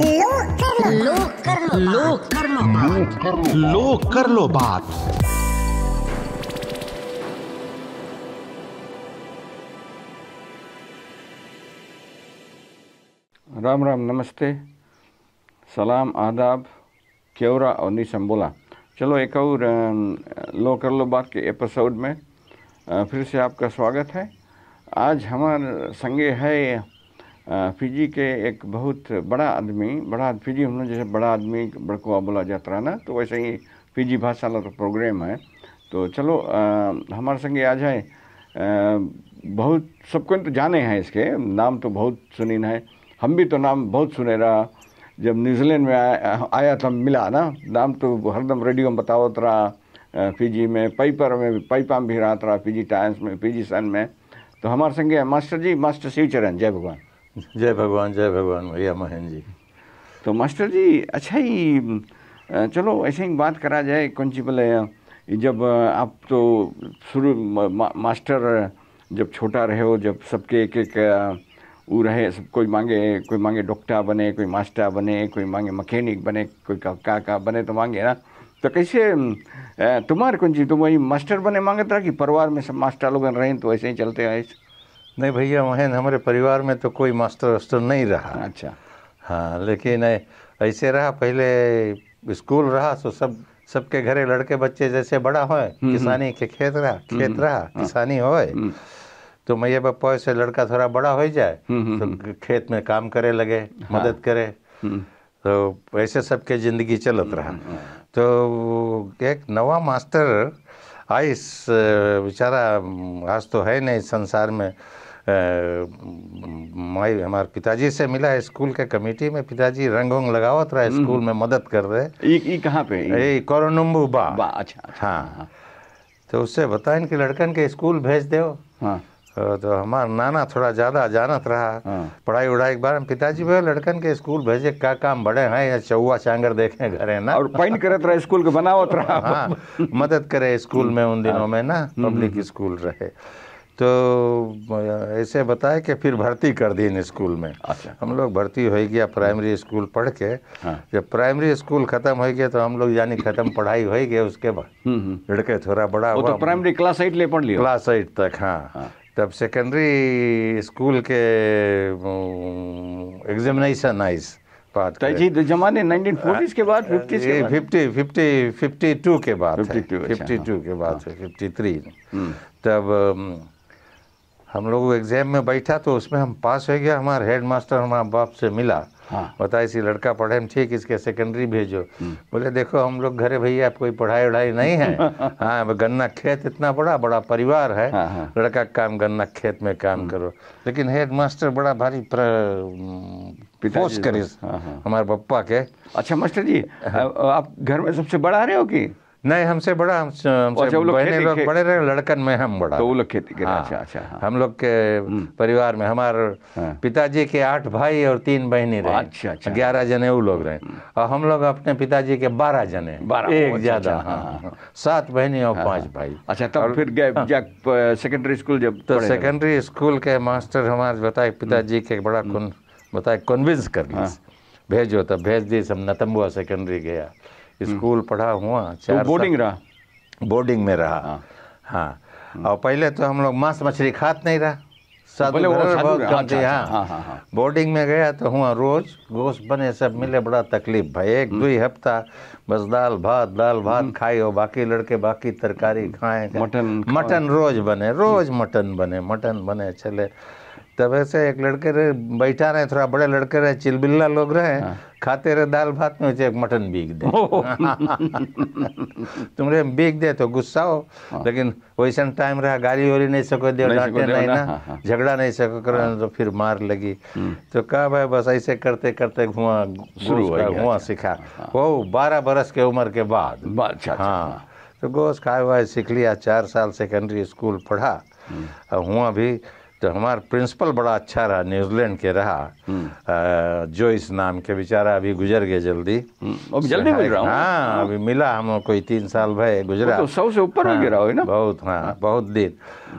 लो कर लो कर लो बात राम राम नमस्ते सलाम आदाब केवरा और निशम बोला चलो एक और लो कर लो बात के एपिसोड में फिर से आपका स्वागत है आज हमारे संगे है फिजी के एक बहुत बड़ा आदमी बड़ा फिजी हम जैसे बड़ा आदमी बड़कुआ बोला जाता है ना तो वैसे ही फिजी भाषा का तो प्रोग्राम है तो चलो हमारे संगे आ जाए बहुत सबको तो जाने हैं इसके नाम तो बहुत सुनी है हम भी तो नाम बहुत सुने रहा जब न्यूजीलैंड में आया, आया था मिला ना नाम तो हरदम रेडियो में बतावत रहा फिजी में पाइपर में पाइपा में भी रहा था फिजी टाइम्स में फिजी सन में तो हमारे संगे मास्टर जी मास्टर शिवचरण जय भगवान जय भगवान जय भगवान भैया महेंद्र जी तो मास्टर जी अच्छा ही चलो ऐसे ही बात करा जाए कौन सी बोले जब आप तो शुरू मा, मास्टर जब छोटा रहे हो जब सबके एक एक वो रहे सब कोई मांगे कोई मांगे डॉक्टर बने कोई मास्टर बने कोई मांगे मकैनिक बने कोई का का, का बने तो मांगे ना तो कैसे तुम्हारे कौन चीज़ तुम वही मास्टर बने मांगे था कि परिवार में सब मास्टर लोग रहें तो ऐसे ही चलते आए नहीं भैया महेंद्र हमारे परिवार में तो कोई मास्टर वास्टर नहीं रहा अच्छा हाँ लेकिन ऐसे रहा पहले स्कूल रहा तो सब सबके घरे लड़के बच्चे जैसे बड़ा हो हम्म, हम्म। किसानी के खेत रहा हम्म, खेत रहा हाँ। किसानी हो तो मैया पप्पा से लड़का थोड़ा बड़ा हो जाए तो खेत में काम करे लगे हाँ। मदद करे तो ऐसे सबके ज़िंदगी चलत रहा हाँ। तो एक नवा मास्टर आइस बेचारा आज तो है नहीं संसार में माई हमारे पिताजी से मिला स्कूल के कमेटी में पिताजी रंग वंग लगावत रहा हम्म। स्कूल में मदद कर रहे ये कहाँ पे ये कोरोनुम्बू बा, बा अच्छा, अच्छा हाँ, हाँ। तो उससे बताए कि लड़कन के स्कूल भेज दो हाँ तो, तो हमारा नाना थोड़ा ज़्यादा जानत रहा हाँ। पढ़ाई उड़ाई के बारे में पिताजी भैया लड़कन के स्कूल भेजे का काम बड़े हैं या चौवा चांगर देखे घरे ना और पैन करत रहा स्कूल के बनावत रहा हाँ मदद करे स्कूल में उन दिनों में ना हाँ। पब्लिक हम्म। स्कूल रहे तो ऐसे बताए कि फिर भर्ती कर दी इन स्कूल में अच्छा। हम लोग भर्ती हो गया प्राइमरी स्कूल पढ़ के हाँ। जब प्राइमरी स्कूल खत्म हो गया तो हम लोग यानी खत्म पढ़ाई हो गई उसके बाद हम्म, हम्म। लड़के थोड़ा बड़ा तो हुआ तो प्राइमरी क्लास एट ले पढ़ लिया क्लास एट तक हाँ, हाँ। तब सेकेंडरी स्कूल के एग्जामिनेशन आइस बात तो जी तो जमाने 1940 के बाद 50 के बाद 50 50 52 के बाद 52 है, 52 के बाद है 53 अच्छा, हाँ। हम्म। तब हम लोग एग्ज़ाम में बैठा तो उसमें हम पास हो गया हमारे हेड मास्टर हमारे बाप से मिला हाँ। बताए इसी लड़का पढ़े हम ठीक इसके सेकेंडरी भेजो हम्म। बोले देखो हम लोग घरे भैया कोई पढ़ाई वढ़ाई नहीं है हाँ गन्ना खेत इतना बड़ा बड़ा परिवार है हाँ, हाँ। लड़का काम गन्ना खेत में काम हम्म। करो लेकिन हेड मास्टर बड़ा भारी फोर्स करे हाँ, हाँ। हमारे पप्पा के अच्छा मास्टर जी आप घर में सबसे बड़ा रहे हो कि नहीं हमसे बड़ा हम लोग बड़े रहे लड़कन में हम बड़ा तो वो लोग खेती हाँ, अच्छा अच्छा हाँ। हम लोग के हम्म। परिवार में हमारे हाँ। पिताजी के आठ भाई और तीन बहनी रहे अच्छा अच्छा ग्यारह जने वो लोग रहे हम्म। और हम लोग अपने पिताजी के बारह जने बारह एक अच्छा, ज्यादा अच्छा, हाँ। हाँ, हाँ। सात बहनी और पांच भाई अच्छा तब फिर गए सेकेंडरी स्कूल जब तो सेकेंडरी स्कूल के मास्टर हमारे बताए हम्म। पिताजी के बड़ा बताए कन्विंस कर भेजो तब भेज दी सब नतम्बुआ सेकेंडरी गया हम्म। स्कूल पढ़ा हुआ तो चार तो बोर्डिंग रहा बोर्डिंग में रहा हाँ।, हाँ, और पहले तो हम लोग मांस मछली खात नहीं रहा बोर्डिंग अच्छा, हाँ। अच्छा। हाँ, में गया तो हुआ रोज गोश्त बने सब मिले बड़ा तकलीफ भाई एक हम्म। दो हफ्ता बस दाल भात दाल भात हम्म। खाई हो बाकी लड़के बाकी तरकारी खाए मटन मटन रोज बने रोज मटन बने मटन बने चले तब ऐसे एक लड़के रहे बैठा रहे थोड़ा बड़े लड़के रहे चिलबिल्ला लोग रहे हाँ। खाते रहे दाल भात में एक मटन बीग दे तुमरे बीग दे तो गुस्सा हो हाँ। लेकिन वैसा टाइम रहा गाली वाली नहीं सको दे डांटे नहीं ना हाँ, हाँ। झगड़ा नहीं सको कर हाँ। तो फिर मार लगी हम्म। तो कहा भाई बस ऐसे करते करते हुआ शुरू हुआ सीखा अच्छा। वो बारह बरस के उम्र के बाद अच्छा, अच्छा, हाँ तो गोश खाए वाए सीख लिया चार साल सेकेंडरी स्कूल पढ़ा हम्म। हुआ भी तो हमारा प्रिंसिपल बड़ा अच्छा रहा न्यूजीलैंड के रहा हम्म। जो इस नाम के बेचारा अभी गुजर गए जल्दी हम्म, अभी जल्दी मिल रहा हाँ अभी मिला हम कोई तीन साल भाई गुजरा तो सौ से ऊपर हाँ, हो गिरा हो ना बहुत हाँ, हाँ बहुत दिन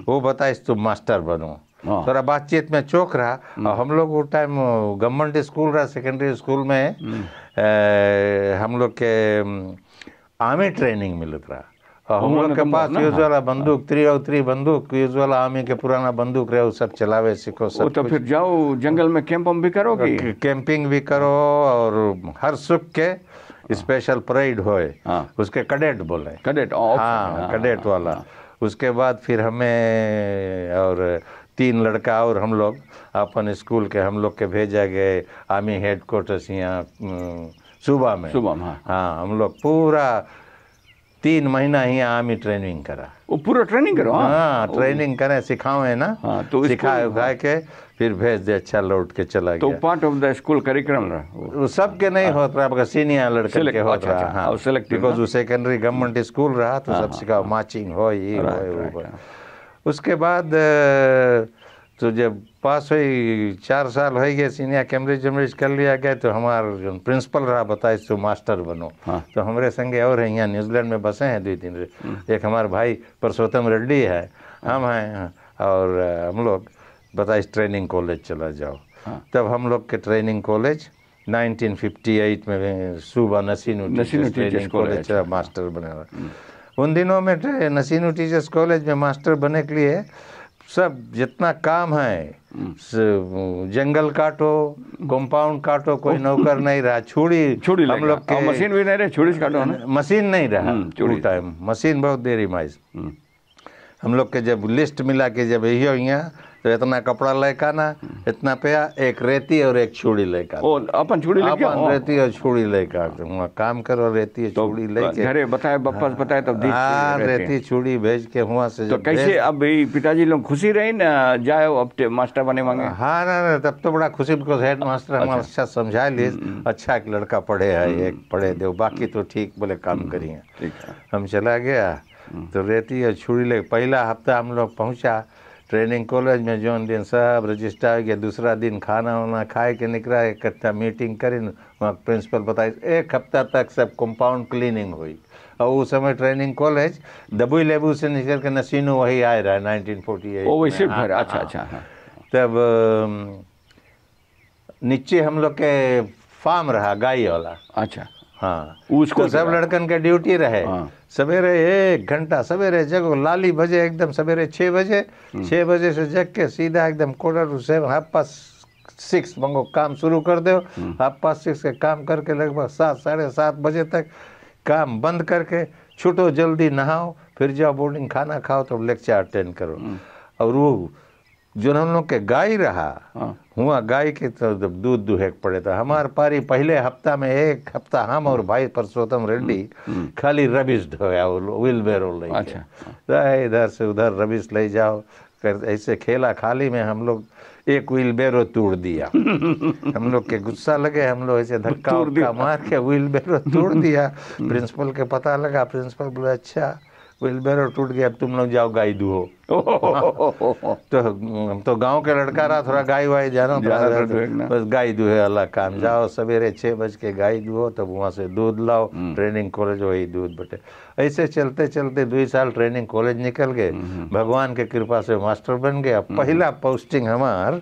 वो बताइस तुम मास्टर बनो हाँ। थोड़ा बातचीत में चौक रहा हम्म। और हम लोग वो टाइम गवर्नमेंट स्कूल रहा सेकेंडरी स्कूल में हम लोग के आर्मी ट्रेनिंग मिलत रहा लोग के तो पास यूज वाला बंदूक बंदूक यूज वाला आर्मी के पुराना बंदूक रहे सब चलावे सीखो सब तो फिर जाओ जंगल में कैंप भी कैंपिंग भी करो और हर सुख के स्पेशल हाँ। परेड होए हाँ। उसके कडेट बोले हाँ, हाँ कडेट वाला उसके बाद फिर हमें और तीन लड़का और हम लोग अपन स्कूल के हम लोग के भेजा गए आर्मी हेड यहाँ सुबह में सुबह में हाँ हम लोग पूरा तीन महीना ही आर्मी ट्रेनिंग करा वो पूरा ट्रेनिंग करो हाँ ट्रेनिंग हाँ, करे सिखाओ है ना हाँ, तो सिखाए उखाए के फिर भेज दे अच्छा लौट के चला तो गया part of the school curriculum रहा वो सबके नहीं हाँ, होता आपका सीनियर लड़के के होता अच्छा, अच्छा, हाँ, हाँ, बिकॉज वो सेकेंडरी गवर्नमेंट स्कूल रहा तो हाँ, सब हाँ, सिखाओ मार्चिंग हो ये उसके बाद तो जब पास हुई चार साल हो गए सीनियर कैम्ब्रिज वेम्ब्रिज कर लिया गया तो हमारे प्रिंसिपल रहा बताए तो मास्टर बनो हाँ। तो हमारे संगे और हैं यहाँ न्यूजीलैंड में बसे हैं दो तीन हम्म। एक हमारे भाई परसोत्तम रेड्डी है हम हैं हाँ, और हम लोग बताए ट्रेनिंग कॉलेज चला जाओ हाँ। तब हम लोग के ट्रेनिंग कॉलेज 1958 में सुबह नसीनू नसीनू ट्रेनिंग कॉलेज अच्छा। मास्टर बने हम्म। उन दिनों में नसीनू टीचर्स कॉलेज में मास्टर बने के लिए सब जितना काम है हम्म। जंगल काटो कंपाउंड काटो कोई नौकर नहीं रहा छुड़ी छुड़ी हम लोग के मशीन भी नहीं रहे छुड़ी काटो ना मशीन नहीं रहा हम्म, छुड़ी टाइम मशीन बहुत देरी माइस हम्म। हम लोग के जब लिस्ट मिला के जब यही हो तो इतना तो कपड़ा लेकर ना इतना पे एक रेती और एक छुड़ी लेकर अपन छुड़ी लेके अपन रेती और छुड़ी लेकर तो काम करो रेती और तो छुड़ी लेके अरे बताए वापस हाँ। बताए तब हाँ रेती छुड़ी भेज के हुआ से तो कैसे अब पिताजी लोग खुशी रहे ना जाए अब मास्टर बने मांगे हाँ ना ना तब तो बड़ा खुशी बिकॉज हेड मास्टर हमारा अच्छा।, अच्छा समझा ली हम्म, हम्म। अच्छा एक लड़का पढ़े है हम्म, एक पढ़े दे बाकी तो ठीक बोले काम करिए हम चला गया तो रेती और छुड़ी ले पहला हफ्ता हम लोग पहुँचा ट्रेनिंग कॉलेज में जौन दिन सब रजिस्टर हो गया दूसरा दिन खाना वाना खाए के निकला इकट्ठा मीटिंग करी वहाँ प्रिंसिपल बताई एक हफ्ता तक सब कंपाउंड क्लीनिंग हुई और उस समय ट्रेनिंग कॉलेज दबुई लेबू से निकल के नसीनो वही आए रहा नाइनटीन फोर्टी एट वैसे भर हाँ, अच्छा हाँ। अच्छा हाँ। तब नीचे हम लोग के फार्म रहा गाय वाला अच्छा हाँ उसको तो सब लड़कन के ड्यूटी रहे हाँ। सवेरे एक घंटा सवेरे जगो लाली बजे एकदम सवेरे छः बजे हम्म। छः बजे से जग के सीधा एकदम quarter to seven half past six मंगो काम शुरू कर दो हाफ पास सिक्स के काम करके लगभग सात साढ़े सात बजे तक काम बंद करके छुटो जल्दी नहाओ फिर जाओ बोर्डिंग खाना खाओ तो लेक्चर अटेंड करो हम्म। और वो जो हम लोग के गाय रहा हाँ। हुआ गाय के तो जब दूध दुहेक पड़े था हमारे पारी पहले हफ्ता में एक हफ्ता हम और भाई परसोत्तम रेड्डी हम्म, हम्म। खाली रबिश ढोया व्हील बेरो अच्छा हाँ। इधर से उधर रबिश ले जाओ ऐसे खेला खाली में हम लोग एक व्हील बेरो तोड़ दिया हम लोग के गुस्सा लगे हम लोग ऐसे धक्का मार के व्हील बेरो तोड़ दिया हम्म। प्रिंसिपल के पता लगा प्रिंसिपल बोले अच्छा बोले टूट गया अब तुम लोग जाओ गाय दूहो तो हम तो गांव के लड़का रहा थोड़ा गाय वाय जाना बस गाय दूहे अल्लाह काम हम्म। जाओ सवेरे छः बज के गाय दूहो तब वहाँ से दूध लाओ ट्रेनिंग हम्म। कॉलेज वही दूध बटे ऐसे चलते चलते दो साल ट्रेनिंग कॉलेज निकल गए हम्म। भगवान के कृपा से मास्टर बन गया पहला पोस्टिंग हमार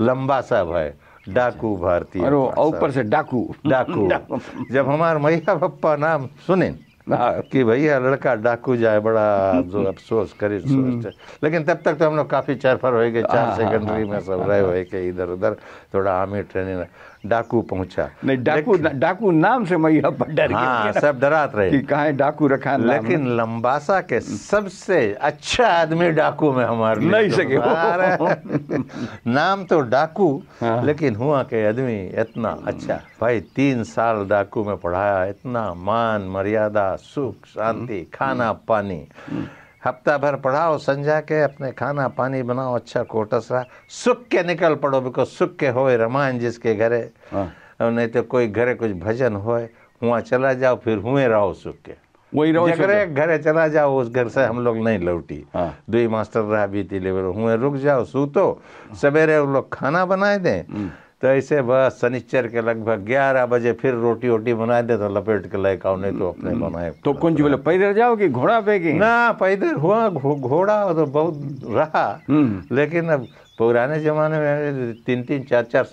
लंबा सा है डाकू अच्छा। भारतीय ऊपर से डाकू डाकू जब हमार मैया पप्पा नाम सुने हाँ कि भैया लड़का डाकू जाए बड़ा जो अफसोस करे हम्म। लेकिन तब तक तो हम लोग काफ़ी चरफर हो गए चार हाँ, हाँ, सेकेंडरी हाँ, में सब रहे हुए के इधर उधर थोड़ा आर्मी ट्रेनिंग डाकू पहुंचा नहीं डाकू डाकू नाम से मैं यहाँ पर डर हाँ, सब डरात रहे कहा डाकू रखा लेकिन लंबासा के सबसे अच्छा आदमी डाकू में हमारे नहीं तो सके तो नाम तो डाकू हाँ। लेकिन हुआ के आदमी इतना अच्छा भाई तीन साल डाकू में पढ़ाया इतना मान मर्यादा सुख शांति हम्म। खाना हम्म। पानी हम्म। हफ्ता भर पढ़ाओ संजा के अपने खाना पानी बनाओ अच्छा कोटस रहा सुख के निकल पड़ो बिको सुख के होए रामायण जिसके घरे हाँ। नहीं तो कोई घरे कुछ भजन होए वहाँ चला जाओ फिर हुए रहो सुख के वही रहो घरे घरे चला जाओ उस घर से हम लोग नहीं लौटी हाँ। दो मास्टर रहा बीती लेवर हुए रुक जाओ सूतो हाँ। सवेरे वो लोग खाना बनाए दें हम्म। तो ऐसे बस शनिचर के लगभग ग्यारह बजे फिर रोटी वोटी बना दे तो लपेट के लाए का नहीं तो अपने हम्म। बनाए तो कुंज बोले पैदल जाओ कि घोड़ा पे की ना पैदल हुआ घोड़ा तो बहुत रहा हम्म। लेकिन अब पुराने जमाने में तीन तीन चार चार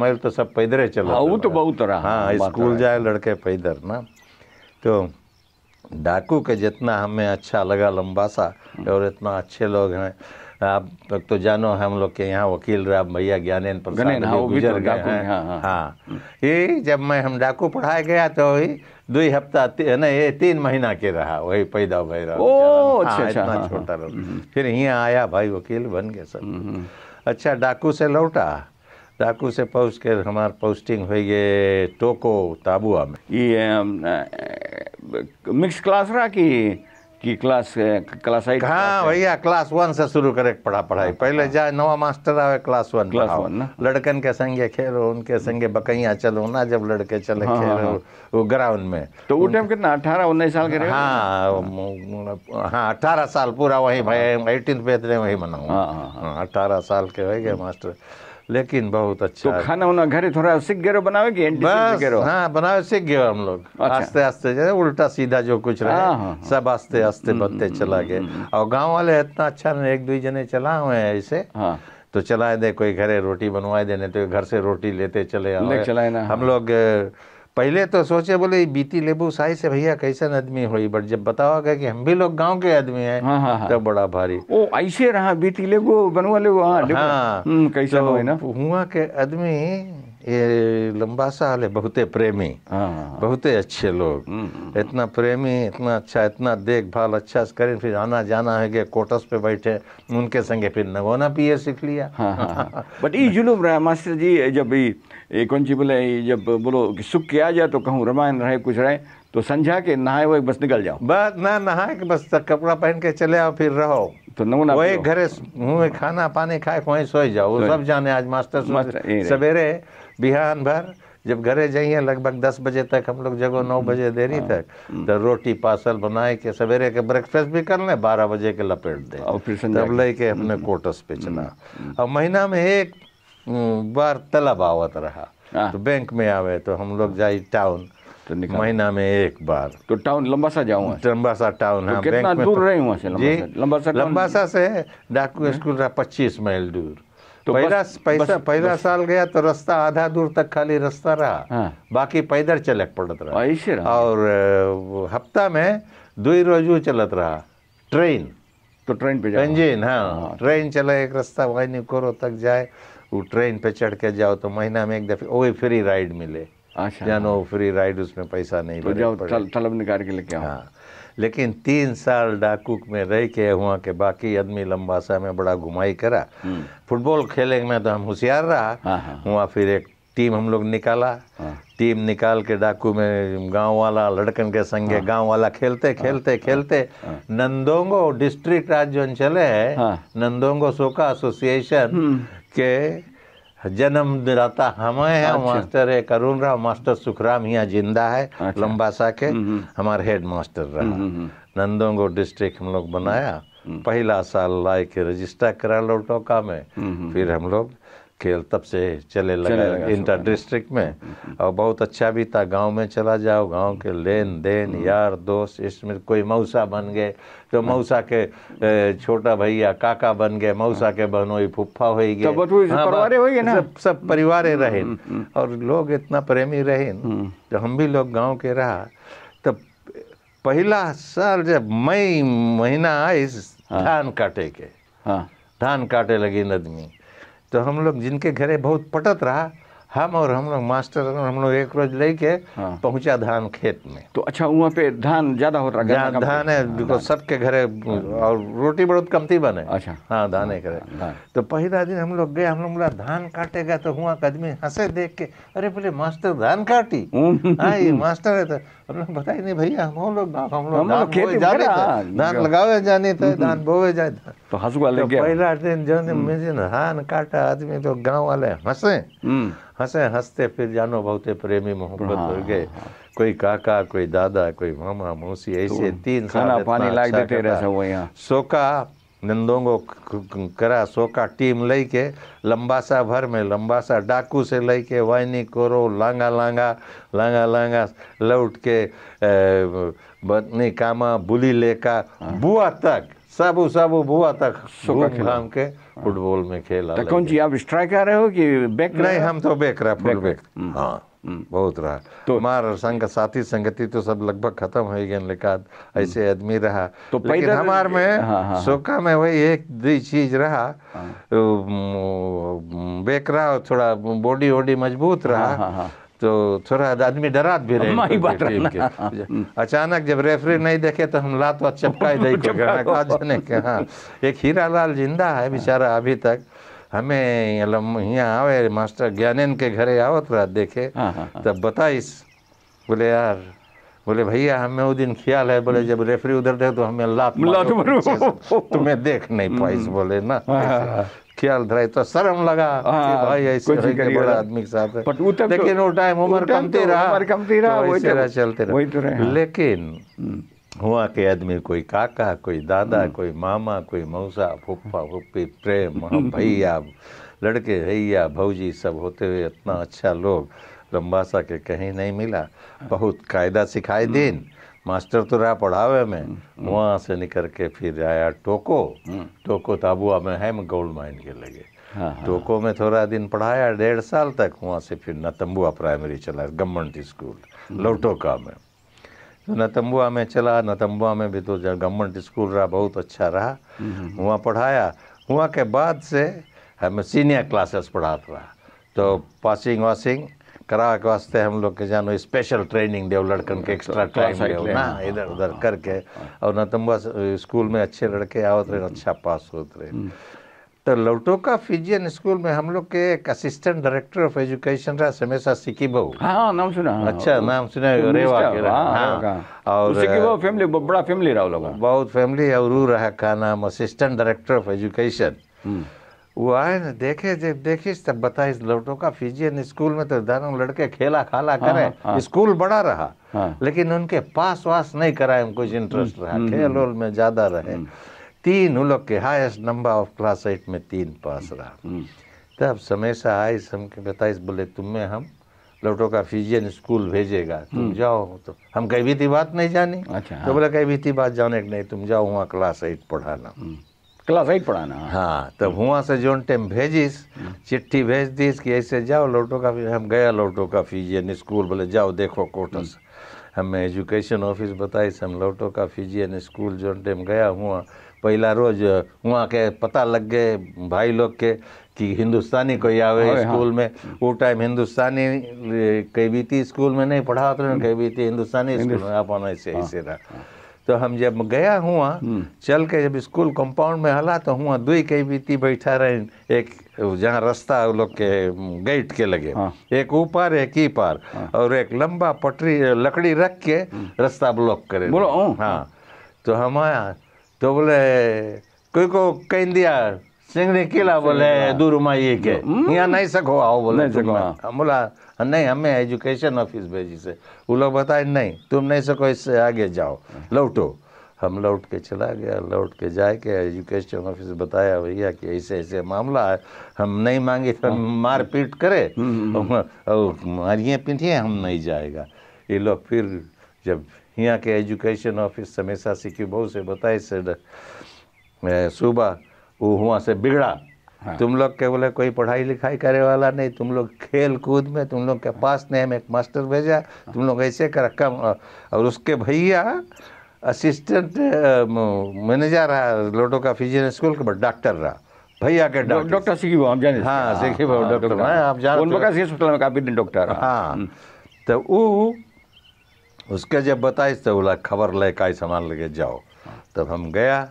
मैल तो सब पैदल चला हाँ, वो तो बहुत रहा हाँ तो स्कूल जाए लड़के पैदल ना तो डाकू के जितना हमें अच्छा लगा लंबा सा हम्म। और इतना अच्छे लोग हैं आप तो जानो हम लोग के यहाँ वकील राम भैया ज्ञानेन प्रसाद हाँ, तो गुजर गए हैं हाँ हाँ, हाँ, हाँ ये जब मैं हम डाकू पढ़ाया गया तो वही दो हफ्ता ना ये तीन महीना के रहा वही पैदा भाई रहा हाँ, अच्छा अच्छा छोटा रहा हम्म, हम्म। फिर यहाँ आया भाई वकील बन गया सब हम्म, अच्छा डाकू से लौटा डाकू से पहुँच कर हमारे पोस्टिंग हो गए टोको ताबुआ में ये मिक्स क्लास रहा कि कि क्लास क्लास आई हाँ भैया क्लास वन से शुरू करे पढ़ा पढ़ाई हाँ, पहले हाँ। जाए नवा मास्टर आवे क्लास वन क्लास वन ना लड़कन के संगे खेलो उनके संगे बकैया चलो ना जब लड़के चले हाँ, हाँ खेलो हाँ, वो ग्राउंड में तो वो टाइम कितना अठारह उन्नीस साल के रहे हाँ हाँ अठारह साल पूरा वही भाई एटीन पे वही मनाऊ अठारह साल के हो गए मास्टर लेकिन बहुत अच्छा तो खाना उना घर थोड़ा सीख गए बनावे की हाँ बनावे सीख गए हम लोग अच्छा। आस्ते आस्ते उल्टा सीधा जो कुछ रहे हाँ, हाँ, हाँ। सब आस्ते आस्ते हम्म, बनते हम्म, चला गए हम्म, और गांव वाले इतना अच्छा एक दो जने चला हुए हैं ऐसे तो चलाए दे कोई घरे रोटी बनवाए देने तो घर से रोटी लेते चले आओ हम लोग पहले तो सोचे बोले बीती लेबू साई से भैया कैसा आदमी हुई बट जब बताओ गया कि हम भी लोग गांव के आदमी हैं हाँ, हाँ हाँ तो बड़ा भारी ओ ऐसे रहा बीती लेबू बनवा लेबू हाँ, हाँ हम्म, कैसा तो हुआ के आदमी ये लंबा साल है बहुते प्रेमी हाँ। बहुते अच्छे लोग हम्म, हम्म, हम्म। इतना प्रेमी इतना अच्छा इतना देखभाल अच्छा से करें फिर आना जाना है कि कोटस पे बैठे उनके संगे फिर नगोना पिए सीख लिया हाँ, हाँ, बट ये जुलूम रहा मास्टर जी जब ये कौन सी बोले जब बोलो कि सुख के आ जाए तो कहूँ रामायण रहे कुछ रहे तो समझा के नहाए हुए बस निकल जाओ बस ना नहाए के बस कपड़ा पहन के चले आओ फिर रहो तो नमूना वही घरे मुँह में खाना पानी खाए वहीं सोए जाओ वो सब जाने आज मास्टर सवेरे बिहान भर जब घरे जाइए लगभग दस बजे तक हम लोग जगो नौ बजे हम्म, देरी हाँ, तक हम्म। तो रोटी पार्सल बनाए के सवेरे के ब्रेकफास्ट भी कर लें बारह बजे के लपेट दे ऑपरेशन तब लेके अपने कोटस हम्म, पे चला और महीना में एक बार तलब आवत रहा हाँ। तो बैंक में आवे तो हम लोग जाए टाउन तो महीना में एक बार तो टाउन सा जाऊँ सा टाउन है तो हाँ, कितना दूर रही वहाँ से लंबा सा से डाकू स्कूल रहा पच्चीस माइल दूर तो पहला पैसा पैदा साल गया तो रास्ता आधा दूर तक खाली रास्ता रहा हाँ, बाकी पैदल चले पड़त रहा ऐसे और हफ्ता में दो ही रोजू चलत रहा ट्रेन तो ट्रेन पे इंजिन हाँ, हाँ तो। ट्रेन चला एक रास्ता वहीं कोरो तक जाए वो ट्रेन पे चढ़ के जाओ तो महीना में एक दफे वही फ्री राइड मिले अच्छा। जानो फ्री राइड उसमें पैसा नहीं तो जाओ तलब निकाल के लेके हाँ लेकिन तीन साल डाकूक में रह के हुआ के बाकी आदमी समय में बड़ा घुमाई करा हम्म। फुटबॉल खेले में तो हम होशियार रहा हाँ, हाँ। हुआ फिर एक टीम हम लोग निकाला हाँ। टीम निकाल के डाकू में गांव वाला लड़कन के संगे गांव वाला खेलते खेलते खेलते नंदोंगो डिस्ट्रिक्ट राज्य चले है नंदोंगो सोका एसोसिएशन हम्म। के जन्म दिलाता हमें है अच्छा। मास्टर है करुण राव मास्टर सुखराम यहाँ जिंदा है अच्छा। लंबासा के हम्म, हम्म। हमारे हेड मास्टर रहा हम्म, नंदोंगो डिस्ट्रिक्ट हम लोग बनाया पहला साल लाए के रजिस्टर करा लोटो में फिर हम लोग खेल तब से चले लगा, लगा इंटर डिस्ट्रिक्ट में और बहुत अच्छा भी था गांव में चला जाओ गांव के लेन देन हम्म। यार दोस्त इसमें कोई मऊसा बन गए तो मऊसा के छोटा भैया काका बन गए मऊसा हाँ। के बहनोई फुफ्फा हो तो गए तो सब, सब हम्म, परिवार रहे हम्म, और लोग इतना प्रेमी रहे तो हम भी लोग गाँव के रहा तब पहला साल जब मई महीना आई धान काटे के धान काटे लगी नदमी तो हम लोग जिनके घरे बहुत पटत रहा हम और हम लोग मास्टर हम लोग एक रोज लेके हाँ। पहुंचा धान खेत में तो अच्छा वहाँ पे धान ज्यादा होता हाँ, रहा है धान है बिकॉज हाँ। सबके घरे हाँ। और रोटी बहुत कमती बने अच्छा हाँ धान एक तो पहला दिन हम लोग गए हम लोग बोला धान काटेगा तो हुआ आदमी हंसे देख के अरे बोले मास्टर धान काटी हम्म। हाँ ये मास्टर है तो उन्होंने नहीं भैया हम लोग हम लोग ना खेती जाने धान लगावे जाने थे धान हम्म, बोवे जाए तो हंस वाले तो क्या पहला दिन जो ने मुझे धान काटा आदमी तो गांव वाले हंसे हम्म। हंसे हंसते फिर जानो बहुत प्रेमी मोहब्बत हाँ, हो गए हाँ, हाँ। कोई काका कोई दादा कोई मामा मौसी ऐसे तो तीन साल पानी लाग देते रहे वो यहाँ सोका નંદોંગો કરા સોકા ટીમ લઈ કે લંબાસા ભર મેં લંબાસા ડાકુ डाकू से કે वाइनी કોરો लांगा लांगा लांगा लांगा लौट के बदनी कामा बुली लेका हाँ। बुआ तक साबु साबु बुआ तक घूम के हाँ। फुटबॉल में खेला तो कौन जी आप स्ट्राइकर हो कि बैक नहीं हम तो बैक रहा फुल बैक हम्म। हाँ हम्म, बहुत रहा तो हमार संग साथी संगति तो सब लगभग खत्म हो गए लेकिन ऐसे हम्म। आदमी रहा तो लेकिन हमार में हाँ, हाँ, सोका हाँ। में वही एक दो चीज रहा हाँ, बेक रहा थोड़ा बॉडी वोडी मजबूत रहा हाँ, हाँ, हाँ, तो थोड़ा आदमी डरा भी रहे तो बात के। अचानक जब रेफरी नहीं देखे तो हम लात वात चपका ही दे हाँ एक हीरा लाल जिंदा है बेचारा अभी तक हमें यहाँ आवे मास्टर ज्ञानेन के घरे आवत रहा देखे हाँ, हाँ, हाँ। तब बताइस बोले यार बोले भैया हमें वो दिन ख्याल है बोले जब रेफरी उधर थे तो हमें लात मारो तुम्हें देख नहीं पाइस हम्म। बोले ना ख्याल धराई तो शर्म लगा भाई ऐसे कोई बड़ा आदमी के साथ तो- लेकिन वो टाइम उम्र कमती तो रहा उम्र कमती रहा तो वही तरह चलते रहे लेकिन हम्म। हुआ के आदमी कोई काका कोई दादा हम्म। कोई मामा कोई मऊसा फुप्पा फुप्पी प्रेम भैया लड़के भैया भौजी सब होते हुए इतना अच्छा लोग लम्बासा के कहीं नहीं मिला बहुत कायदा सिखाए हम्म। दिन मास्टर तो रहा पढ़ावे में हम्म। वहाँ से निकल के फिर आया टोको टोको ताबुआ में है गोल्ड माइन के लगे हाँ, हाँ। टोको में थोड़ा दिन पढ़ाया डेढ़ साल तक वहाँ से फिर नतम्बुआ प्राइमरी चला गवर्नमेंट स्कूल लोटोका में नतम्बुआ में चला नतम्बुआ में भी तो गवर्नमेंट स्कूल रहा बहुत अच्छा रहा वहाँ पढ़ाया वहाँ के बाद से हमें सीनियर क्लासेस पढ़ाता रहा तो पासिंग वासिंग करा के वास्ते हम लोग के जानो स्पेशल ट्रेनिंग दे लड़कन के एक्स्ट्रा तो टाइम दे ना हाँ, इधर उधर हाँ, करके हाँ। और नतम्बा स्कूल में अच्छे लड़के आवत रहे अच्छा पास होते रहे हम्म। तो लौटो का फिजियन स्कूल में हम लोग के एक असिस्टेंट डायरेक्टर ऑफ एजुकेशन रहा समेसा सिकी बहू हाँ नाम सुना अच्छा नाम सुना रेवा के रहा हाँ, हाँ, और सिकी बहू फैमिली बड़ा फैमिली रहा लोग बहुत फैमिली और रू रहा का नाम असिस्टेंट डायरेक्टर ऑफ एजुकेशन वो आए ना देखे जब देखिस तब बताए लौटो का फिजियन स्कूल में तो दानों लड़के खेला खाला हाँ, करे हाँ। स्कूल बड़ा रहा हाँ, लेकिन उनके पास वास नहीं कराए उनको इंटरेस्ट हम्म, रहा हम्म, खेल हम्म। में ज्यादा रहे तीन वो लोग के highest number of class eight में तीन पास रहा हम्म। तब समय से आए सम के बताइस बोले तुम्हें हम लोटो का फिजियन स्कूल भेजेगा हम्म। तुम जाओ तो हम कहीं भी थी बात नहीं जानी अच्छा तो हाँ। बोला कहीं भी थी बात जाने नहीं तुम जाओ वहाँ क्लास एट पढ़ाना क्लास हम्म। एट पढ़ाना हाँ, हाँ तब वहाँ से जोन टाइम भेजिस चिट्ठी भेज दीस कि ऐसे जाओ लोटो का हम गया लोटो का फिजियन स्कूल बोले जाओ देखो कोटस हमें एजुकेशन ऑफिस बताई हम लौटो का फिजियन स्कूल जो टाइम गया हुआ पहला रोज वहाँ के पता लग गए भाई लोग के कि हिंदुस्तानी कोई आवे हाँ, हाँ। स्कूल में वो टाइम हिंदुस्तानी कई बीती स्कूल में नहीं पढ़ा तो कई बीती हिंदुस्तानी स्कूल में आप ऐसे ही हाँ। से रहा हाँ। तो हम जब गया हुआ हम्म। चल के जब स्कूल कंपाउंड में हला तो हुआ दुई कई बीती बैठा रहे एक जहाँ रास्ता लोग के गेट के लगे हाँ। एक ऊपर एक ही पार हाँ। और एक लंबा पटरी लकड़ी रख के हम्म। रास्ता ब्लॉक करे बोलो हाँ तो हम आया तो बोले कोई को कह दिया सिंह ने किला बोले दूर माइए के हम्म। यहाँ नहीं सको आओ बोले हाँ। बोला हाँ, नहीं हमें एजुकेशन ऑफिस भेजी से वो लोग बताए नहीं तुम नहीं सको इससे आगे जाओ लौटो हम लौट के चला गया लौट के जाए के एजुकेशन ऑफिस बताया भैया कि ऐसे ऐसे मामला है हम नहीं मांगे तो मार पीट करे मारिए पीटिए हम नहीं जाएगा ये लोग फिर जब यहाँ के एजुकेशन ऑफिस हमेशा सिक्यू बहू से बताए से सुबह वो वहाँ से बिगड़ा हाँ। तुम लोग के बोले कोई पढ़ाई लिखाई करे वाला नहीं तुम लोग खेल कूद में तुम लोग के पास ने हमें एक मास्टर भेजा हाँ। तुम लोग ऐसे कर कम और उसके भैया असिस्टेंट मैनेजर रहा लोटो का फिजियन स्कूल का बट डॉक्टर रहा भैया के डॉक्टर सीखी हम जाने हाँ सीखी हाँ, डॉक्टर हाँ, आप जानते हॉस्पिटल तो- में काफ़ी दिन डॉक्टर हाँ हम्म। तो वो उसके जब बताए तो बोला खबर लेकर सामान लेके जाओ हाँ। तब हम गया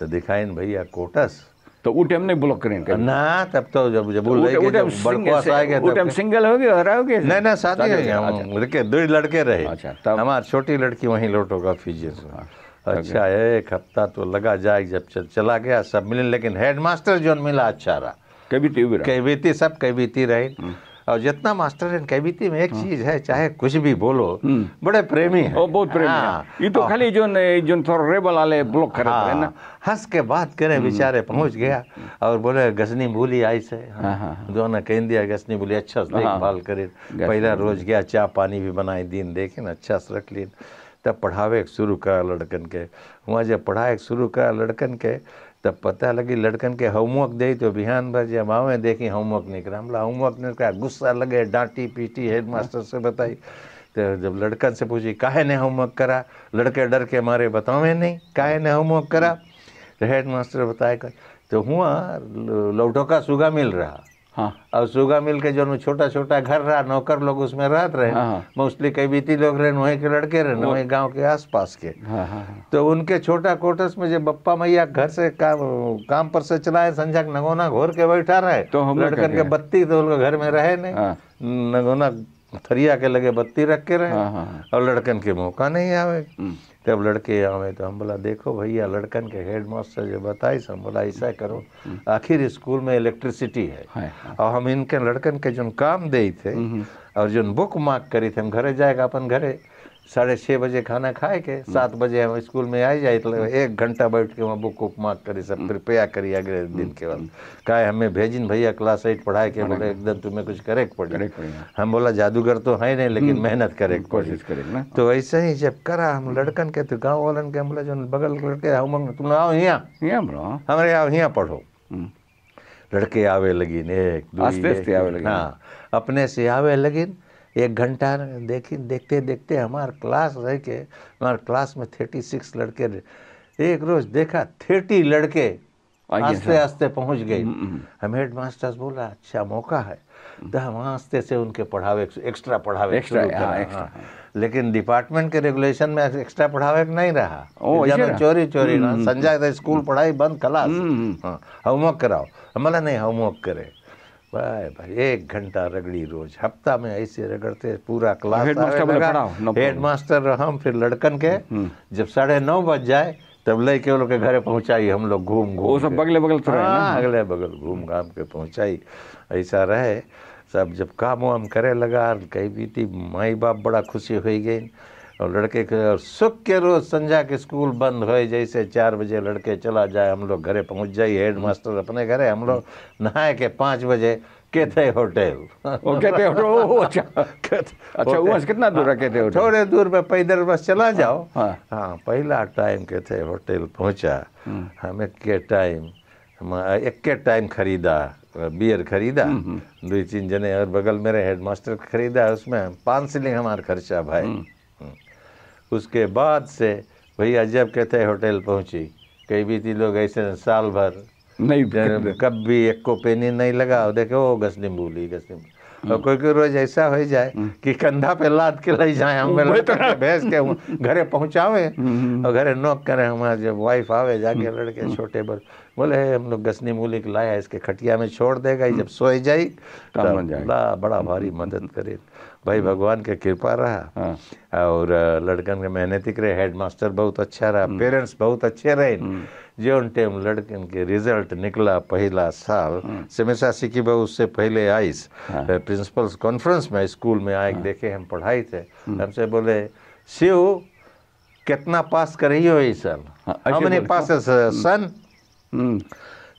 तो दिखाइन भैया कोटस तो वो टाइम नहीं ब्लॉक करेंगे ना तब तो जब जब बोल तो रहे जब बड़को गए वो टाइम सिंगल हो गए और हो गए नहीं ना साथ ही हम लड़के दो लड़के रहे अच्छा हमारी छोटी लड़की वहीं लौटोगा फिजी हाँ, अच्छा है एक हफ्ता तो लगा जाए जब चला गया सब मिले लेकिन हेडमास्टर मास्टर जो मिला अच्छा रहा कभी तो कभी थी तो, सब कभी थी रहे हम्म। और जितना मास्टर इन कैबिती में एक हाँ। चीज है चाहे कुछ भी बोलो हम्म। बड़े प्रेमी है बहुत प्रेमी हाँ। ये तो खाली जो जो थोड़ा रेबल वाले ब्लॉक कर हाँ। है ना हंस के बात करें हम्म। बेचारे पहुंच हम्म। गया और बोले गजनी बोली आई से जो हाँ। हाँ, हाँ, ना कह दिया गजनी बोली अच्छा से देखभाल करे पहला रोज गया चाय पानी भी बनाई दिन देखे अच्छा से रख ली तब पढ़ावे शुरू कर लड़कन के वहाँ जब पढ़ाए शुरू कर लड़कन के तब पता लगी लड़कन के होमवर्क दे तो बिहान भर जब आवे देखी होमवर्क करा मतलब होमवर्क करा गुस्सा लगे डांटी पीटी हेड मास्टर से बताई तो जब लड़कन से पूछी काहे ने होमवर्क करा लड़के डर के मारे बतावे नहीं काहे ने होमवर्क करा तो हेड मास्टर बताए कर तो हुआ लौटों का सुगा मिल रहा हाँ और सुगा मिल के जो छोटा छोटा घर रहा नौकर लोग उसमें रह रहे हाँ, हाँ। मोस्टली कई बीती लोग रहे वहीं के लड़के रहे वहीं गांव के आसपास के हाँ, हाँ, हाँ। तो उनके छोटा कोटस में जब बप्पा मैया घर से काम काम पर से चलाए संझा नगोना घोर के बैठा रहे तो लड़कन के बत्ती तो उनके घर में रहे नहीं नगोना थरिया के लगे बत्ती रख के रहे हाँ, हाँ। और हाँ। लड़कन के मौका नहीं आवे जब हम्म। तो लड़के आवे तो हम बोला देखो भैया लड़कन के हेड मास्टर जो बताई हम बोला ऐसा करो हम्म। आखिर स्कूल में इलेक्ट्रिसिटी है और हाँ, हाँ। हम इनके लड़कन के जो काम दे थे हम्म, और जो बुक मार्क करी थे हम घरे जाएगा अपन घरे साढ़े छः बजे खाना खाए के हम्म। सात बजे हम स्कूल में आई जाए तो एक घंटा बैठ के वहाँ बुक उप मार्क करी सब हम्म। प्रिपेयर करी अगले हम्म। दिन के बाद कहा हमें भेजिन भैया क्लास एट पढ़ाए के बोले एकदम तुम्हें कुछ करे पड़े हाँ। हम बोला जादूगर तो है नहीं लेकिन मेहनत करे कोशिश करे तो ऐसे ही जब करा हम लड़कन के तो गाँव वालन के हम बोला जो बगल लड़के तुम आओ यहाँ हमारे आओ यहाँ पढ़ो लड़के आवे लगिन एक आवे लगिन हाँ अपने से आवे लगिन एक घंटा देखी देखते देखते हमार क्लास रह के हमारे क्लास में थर्टी सिक्स लड़के एक रोज देखा थर्टी लड़के आस्ते हाँ। आस्ते पहुंच गए हम्म, हम्म। हम हेड मास्टर बोला अच्छा मौका है हम्म। तो हम आस्ते से उनके पढ़ावे एक्स्ट्रा पढ़ावे एक्स्ट्रा, हाँ, एक्स्ट्रा हाँ। हाँ। लेकिन डिपार्टमेंट के रेगुलेशन में एक्स्ट्रा पढ़ावे नहीं रहा ओ, चोरी चोरी संजय तो स्कूल पढ़ाई बंद क्लास होमवर्क कराओ हमारा नहीं होमवर्क करे भाई भाई एक घंटा रगड़ी रोज हफ्ता में ऐसे रगड़ते पूरा क्लास हेड मास्टर हम फिर लड़कन के हम्म। जब साढ़े नौ बज जाए तब लेके के लोग के घरे पहुंचाई हम लोग घूम घूम सब बगले बगल तो अगले बगल घूम घाम के पहुंचाई ऐसा रहे सब जब काम वाम करे लगा कई भी थी माई बाप बड़ा खुशी हो गई और लड़के के और सुख के रोज़ संजा के स्कूल बंद हो जैसे चार बजे लड़के चला जाए हम लोग घरे पहुंच जाए हेड मास्टर अपने घरे हम लोग नहाए के पाँच बजे कहते होटल होटल अच्छा, अच्छा वहाँ से कितना दूर है हाँ, होटल थोड़े दूर में पैदल बस चला हाँ, जाओ हाँ।, हाँ पहला टाइम कहते होटल पहुँचा हमें हम्म। के टाइम एक के टाइम खरीदा बियर खरीदा हम्म, हम्म। दो तीन जने और बगल मेरे हेडमास्टर मास्टर खरीदा उसमें पाँच सिलिंग हमारा खर्चा भाई उसके बाद से भैया जब कहते होटल पहुंची कई थी लोग ऐसे साल भर नहीं कब भी एक को पेनी नहीं लगा देखे वो गस नींबू ली गस नींबू हम्म। और कोई कोई रोज ऐसा हो जाए हम्म। कि कंधा पे लाद के ले जाए हम तो। भेज के घरे पहुंचावे हम्म। और घरे नोक करे हमारे जब वाइफ आवे जाके लड़के छोटे बल बोले हम लोग गसनी मूली लाया इसके खटिया में छोड़ देगा जब सोए जाए बड़ा भारी मदद करे भाई हम्म। भगवान के कृपा रहा हाँ। और लड़कन के मेहनतिक रहे हेड मास्टर बहुत अच्छा रहा पेरेंट्स हम्म। बहुत अच्छे रहे जौन टाइम हम्म। लड़कन के रिजल्ट निकला पहला साल हाँ। समीसा सीखी बहुत उससे पहले आई हाँ। प्रिंसिपल्स कॉन्फ्रेंस में स्कूल में आए हाँ। देखे हम पढ़ाई थे हमसे बोले शिव कितना पास रही हो इस साल हाँ, हमने पास हाँ। सन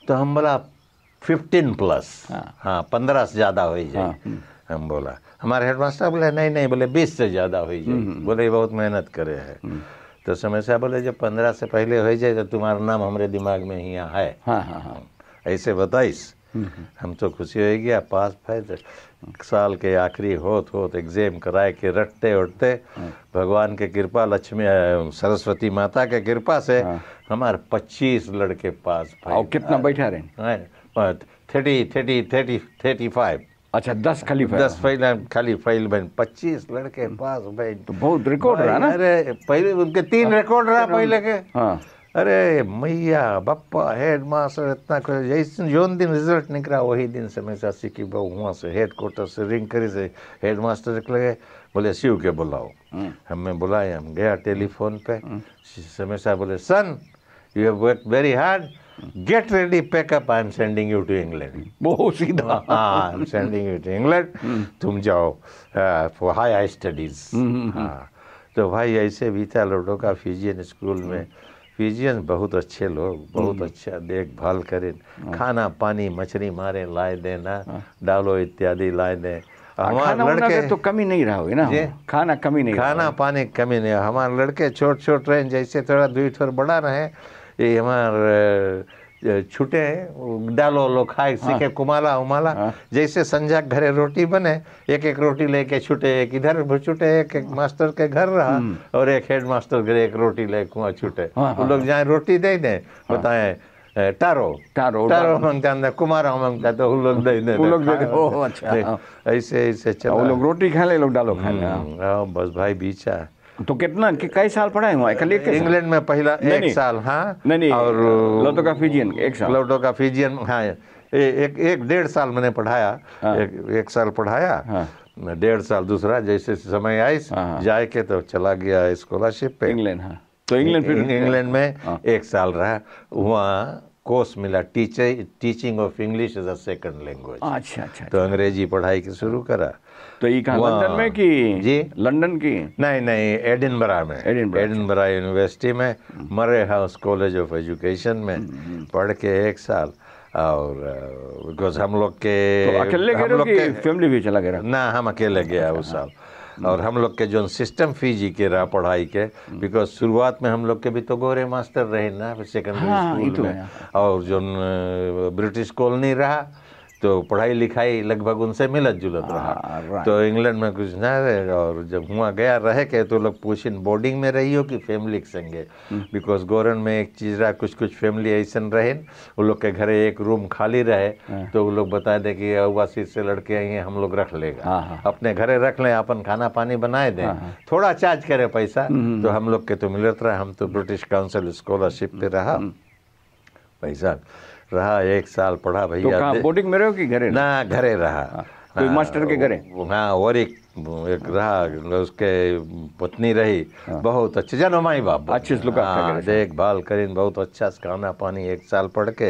तो हम बोला फिफ्टीन प्लस हाँ पंद्रह से ज़्यादा हो जाए हम बोला हमारे हेडमास्टर बोले नहीं नहीं बोले बीस से ज़्यादा हो जाए हम्म, हम्म। बोले बहुत मेहनत करे है हम्म। तो समस्या बोले जब पंद्रह से पहले हो जाए तो तुम्हारा नाम हमारे दिमाग में ही है हाँ, हाँ हाँ ऐसे बताइस हम तो खुशी हो गया पास फैस साल के आखिरी होत होत एग्जाम कराए के रटते उठते हाँ। भगवान के कृपा लक्ष्मी सरस्वती माता के कृपा से हाँ। हमारे पच्चीस लड़के पास कितना बैठा रहे thirty thirty thirty thirty five अच्छा दस खाली फाइल दस फाइल खाली फाइल बहन पच्चीस लड़के हम्म। पास बहन तो बहुत रिकॉर्ड रहा ना अरे पहले उनके तीन रिकॉर्ड हाँ। रहा पहले के हाँ। अरे मैया बप्पा हेड मास्टर इतना कुछ जैसे जो दिन रिजल्ट निकला वही दिन से मैं चाची की बहू वहाँ से हेड क्वार्टर से रिंग करी से हेड मास्टर निकल गए बोले शिव के बुलाओ हमें हम्म। बुलाए हम गया टेलीफोन पे हम्म। समय बोले son you have work very hard get ready pack up I am sending you to England बहुत सीधा I am sending you to England तुम जाओ फॉर हाई हाई स्टडीज तो भाई ऐसे भी था लोडो का फिजियन स्कूल में फिजियन बहुत अच्छे लोग बहुत hmm. अच्छा देखभाल करें hmm. खाना पानी मछली मारे लाए देना डालो hmm. इत्यादि लाए दें हमारे लड़के तो कमी नहीं रहा ना खाना कमी नहीं खाना पानी कमी नहीं हमारे लड़के छोट छोट रहे जैसे थोड़ा दुई थोड़ा बड़ा रहे ये हमार छुटे डालो लो खाए सीखे हाँ। कुमाला उमाला हाँ। जैसे संझा घरे रोटी बने एक एक रोटी लेके छुटे एक इधर छुटे एक एक मास्टर के घर रहा और एक हेड मास्टर घरे एक रोटी लेके वहाँ छुटे वो लोग जाए रोटी दे दें बताएं टारो टारो टारो मांगता अंदर कुमारा मांगता तो वो लोग दे लोग दे ओ अच्छा ऐसे ऐसे चलो लोग रोटी खा ले लोग डालो खाने बस भाई बीचा तो कितना कि कई साल पढ़ाए हुआ कलिक इंग्लैंड में पहला एक नहीं, साल हाँ नहीं, नहीं और लोटो का फिजियन एक साल लोटो का फिजियन हाँ ए, एक एक डेढ़ साल मैंने पढ़ाया हाँ, एक, एक साल पढ़ाया हाँ, डेढ़ साल दूसरा जैसे समय आई हाँ, हाँ। जाए के तो चला गया स्कॉलरशिप पे इंग्लैंड हाँ तो इंग्लैंड फिर इंग्लैंड में हाँ। एक साल रहा वहाँ कोर्स मिला teacher teaching of English is a second language अच्छा अच्छा तो अच्छा। अंग्रेजी पढ़ाई की शुरू करा तो ये कहा लंदन में की जी लंदन की नहीं नहीं एडिनबरा में एडिनबरा यूनिवर्सिटी अच्छा। में हम्म। मरे हाउस कॉलेज ऑफ एजुकेशन में हम्म, हम्म। पढ़ के एक साल और बिकॉज uh, हम लोग के तो अकेले हम लोग के फैमिली भी चला गया ना हम अकेले गया अच्छा, उस हाँ। साल और हम लोग के जो सिस्टम फी जी के रहा पढ़ाई के बिकॉज शुरुआत में हम लोग के भी तो गोरे मास्टर रहे ना सेकेंडरी हाँ, स्कूल तो में और जो ब्रिटिश कॉलोनी रहा तो पढ़ाई लिखाई लगभग उनसे मिलत जुलत रहा हाँ, तो इंग्लैंड में कुछ ना रहे और जब हुआ गया रहे के तो लोग पोषण बोर्डिंग में रही हो कि फैमिली के संगे बिकॉज हम्म। गोरन में एक चीज़ रहा कुछ कुछ फैमिली ऐसा रहे वो लोग के घरे एक रूम खाली रहे हाँ। तो वो लोग बता दे कि सिर से लड़के आई हैं हम लोग रख लेगा हाँ, अपने घरे रख लें अपन खाना पानी बनाए दें थोड़ा चार्ज करे पैसा हम्म, हम्म, तो हम लोग के तो मिलत रहा हम तो ब्रिटिश काउंसिल स्कॉलरशिप पे रहा पैसा रहा एक साल पढ़ा भैया तो बोर्डिंग में रहो कि घरे ना घरे रहा कोई हाँ, तो हाँ, मास्टर के घरे हाँ और एक एक रहा उसके पत्नी रही हाँ। बहुत अच्छे जनो माई बाप अच्छे हाँ, देखभाल कर बहुत अच्छा से खाना पानी एक साल पढ़ के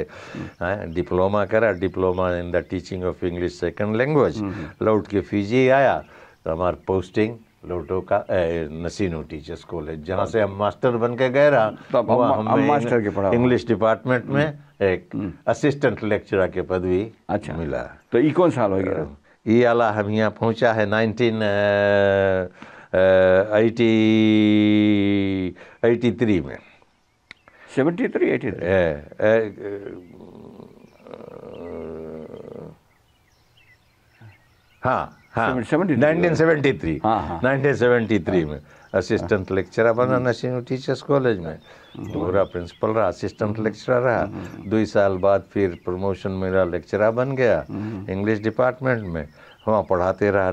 हाँ, डिप्लोमा करा diploma in the teaching of English second language hmm, hmm. लौट के फीजी आया तो हमारे पोस्टिंग लोटो का ए, नसीनो टीचर्स कॉलेज जहाँ हाँ। से हम मास्टर बन के गए रहा तब हम, हम हम मास्टर के पढ़ा इंग्लिश डिपार्टमेंट में हम्म। एक असिस्टेंट हम्म। लेक्चरर के पद भी अच्छा मिला तो ये कौन साल हो गया ये आला हम यहाँ पहुँचा है नाइनटीन एटी एटी थ्री में सेवेंटी थ्री एटी थ्री हाँ हाँ। हाँ, हाँ। में असिस्टेंट लेक्चरर बना हम्म। नसीम टीचर्स कॉलेज में हम्म। पूरा प्रिंसिपल रहा असिस्टेंट लेक्चरर रहा हम्म, दो साल बाद फिर प्रमोशन मेरा लेक्चरर बन गया इंग्लिश डिपार्टमेंट में वहाँ पढ़ाते रहा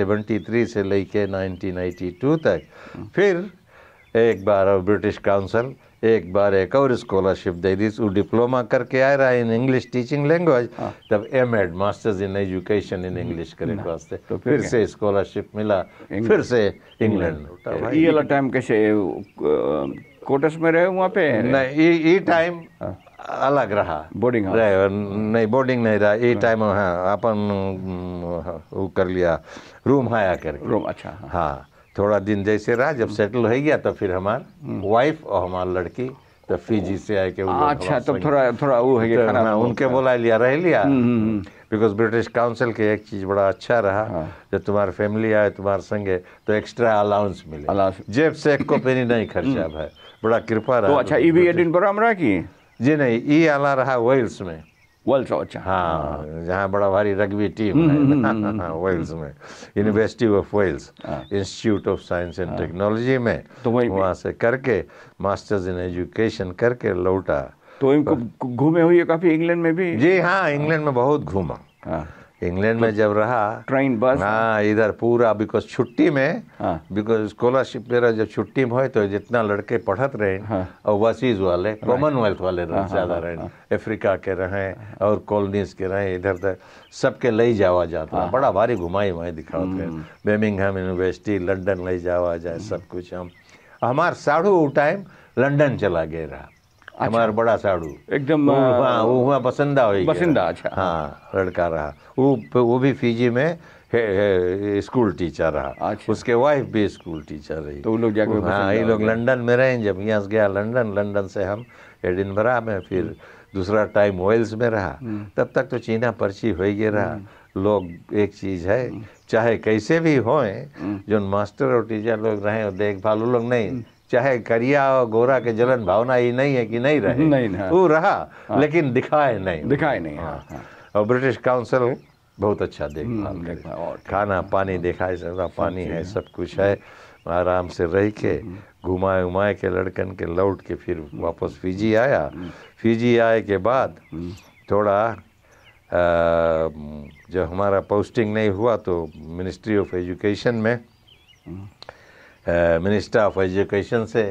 सेवेंटी थ्री से लेके टू तक फिर एक बार ब्रिटिश काउंसिल एक बार एक और स्कॉलरशिप दे दी वो डिप्लोमा करके आ रहा है इन इंग्लिश टीचिंग लैंग्वेज तब M Ed masters in education in English करे वास्ते तो फिर से स्कॉलरशिप मिला फिर से इंग्लैंड ये वाला टाइम कैसे कोटस में रहे वहाँ पे नहीं ये टाइम हाँ। अलग रहा बोर्डिंग नहीं बोर्डिंग नहीं रहा ये टाइम हाँ।, हाँ अपन हाँ, वो कर लिया रूम हाया करके रूम अच्छा हाँ थोड़ा दिन जैसे रहा जब सेटल हम्म। हो गया तो फिर हमार वाइफ हम्म। और हमार लड़की तो फिजी से आए के अच्छा तो थोड़ा थोड़ा वो है तो हाँ, तो उनके बोला लिया रह लिया बिकॉज ब्रिटिश काउंसिल के एक चीज़ बड़ा अच्छा रहा हाँ। जब तुम्हारे फैमिली आए तुम्हारे संगे तो एक्स्ट्रा अलाउंस मिले जेब से एक को पेनी नहीं खर्चा हम्म। भाई बड़ा कृपा तो रहा तो अच्छा ये भी एडिनबरा में रहा कि जी नहीं ये आला रहा वेल्स में वर्ल्ड हाँ, हाँ जहाँ बड़ा भारी रग्बी टीम हम्म, है वेल्स हम्म, हम्म, हाँ, में university of Wales institute of science and technology में तो वहाँ से करके मास्टर्स इन एजुकेशन करके लौटा तो घूमे हुए काफ़ी इंग्लैंड में भी जी हाँ इंग्लैंड में बहुत घूमा हाँ। इंग्लैंड में जब रहा ट्रेन बस हाँ इधर पूरा बिकॉज छुट्टी में बिकॉज हाँ। स्कॉलरशिप मेरा जब छुट्टी में हो तो जितना लड़के पढ़त रहे हाँ, और वसीज वाले कॉमनवेल्थ वाले हाँ, ज़्यादा रहे हाँ, अफ्रीका हाँ, हाँ। के रहे और कॉलोनीज के रहे इधर उधर सबके ले जावा जाता बड़ा भारी घुमाई वहीं दिखाते बेमिंगहम यूनिवर्सिटी लंडन ले जावा जाए सब कुछ हम हमारे साढ़ू टाइम लंडन चला गया रहा अच्छा। हमारा बड़ा साड़ू एकदम वो हुआ बसंदा हुई बसंदा अच्छा हाँ लड़का रहा वो वो भी फीजी में स्कूल टीचर रहा अच्छा। उसके वाइफ भी स्कूल टीचर रही तो लोग जाकर हाँ ये लोग लंदन में रहे जब यहाँ से गया लंदन लंदन से हम एडिनबरा में फिर दूसरा टाइम वेल्स में रहा हम्म। तब तक तो चीना पर्ची हो ही रहा हम्म। लोग एक चीज़ है हम्म। चाहे कैसे भी हो जो मास्टर और टीचर लोग रहे देखभाल वो लोग नहीं चाहे करिया और गोरा के जलन भावना ही नहीं है कि नहीं रहे नहीं ना हाँ। वो रहा हाँ। लेकिन दिखाए नहीं दिखाए नहीं हाँ, हाँ।, हाँ। और ब्रिटिश काउंसिल बहुत अच्छा देखभाल हम्म, खाना पानी देखा है पानी है सब कुछ है आराम से रह के हम्म, हम्म। घुमाए उमाए के लड़कन के लौट के फिर वापस फिजी आया फिजी आए के बाद थोड़ा जब हमारा पोस्टिंग नहीं हुआ तो मिनिस्ट्री ऑफ एजुकेशन में मिनिस्टर ऑफ एजुकेशन से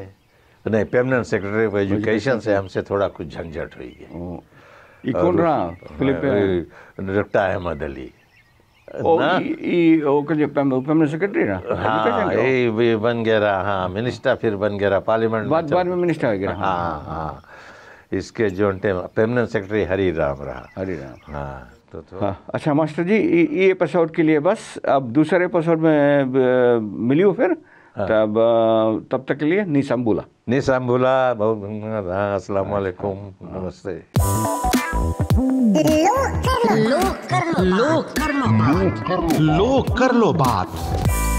नहीं पेमनेंट सेक्रेटरी ऑफ एजुकेशन से हमसे थोड़ा कुछ झंझट हुई है कौन रहा डॉक्टर अहमद अली सेक्रेटरी हाँ बन गया हाँ मिनिस्टर फिर बन गया पार्लियामेंट बाद बाद में मिनिस्टर हो गया हाँ।, हाँ हाँ इसके जो सेक्रेटरी हरी राम रहा हरी राम हाँ तो तो हाँ, अच्छा मास्टर जी ये एपिसोड के लिए बस अब दूसरे एपिसोड में मिलियो फिर हाँ। तब तब तक के लिए निसम्बुला बोला बहुत हाँ अस्सलाम वालेकुम नमस्ते लो कर लो बात लो कर लो बात